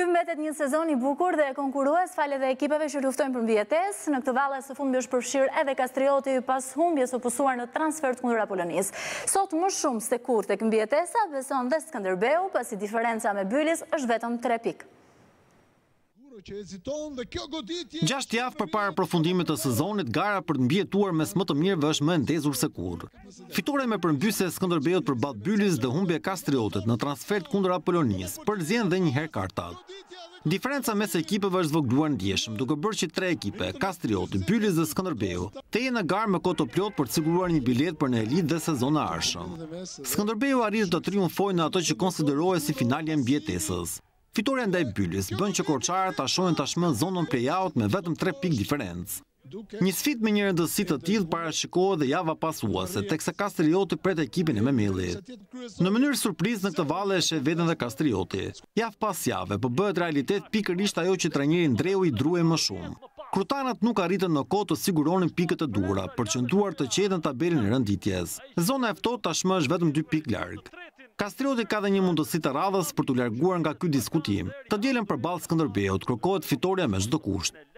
Ky një sezon i bukur dhe e konkurues falë dhe ekipeve që luftojnë për mbjetes. Në këtë valë së fundë bësh përshirë edhe Kastrioti pas humbje së pusuar në transfert kundur Apolonis. Sot më shumë se kur të këmbjetesa dhe son dhe Skanderbeu pas i diferenca me Bylis është vetëm tre pikë që dhe kjo goditje... Gjasht jaf për para profundimet të sezonit, gara për të mbjetuar mes më të mirëve është më ndezur se kur. Fitore me përmbyse Skëndërbejot për Bad Bylis dhe humbje Kastriotet në transfert kundra Apollonis, zjen dhe një her kartat. Diferenca mes ekipeve është vëgduar në djeshëm, duke bërë që tre ekipe, Kastriot, Bylis dhe Skëndërbejo, te jenë në garë me koto pljot për të siguruar një bilet për në elit dhe sezon arshëm. Skëndërbejo arritë të triumfoj në ato që konsiderohet si finalje në bjetesës. Fitore ndaj Bylis bën që korqarët të ashojnë tashmë zonën zonën plejaut me vetëm 3 pikë diferencë. Një sfit me një rëndësit të tjithë para dhe java pasuase, tek se Kastrioti për të ekipin e me mili. Në mënyrë surpriz në këtë vale e shëvedin dhe Kastrioti. Javë pas jave, për po bëhet realitet pikërisht ajo që të njëri drehu i druhe më shumë. Krutanat nuk arritën në kohë të siguronin pikët e dura, për qënduar të qedën të rënditjes. Zona eftot tashmë është vetëm 2 pikë largë. Kastrioti ka dhe një mundësi të radhës për të lerguar nga këtë diskutim. Të djelen për balës këndërbeot, kërkohet fitoria me zdo kushtë.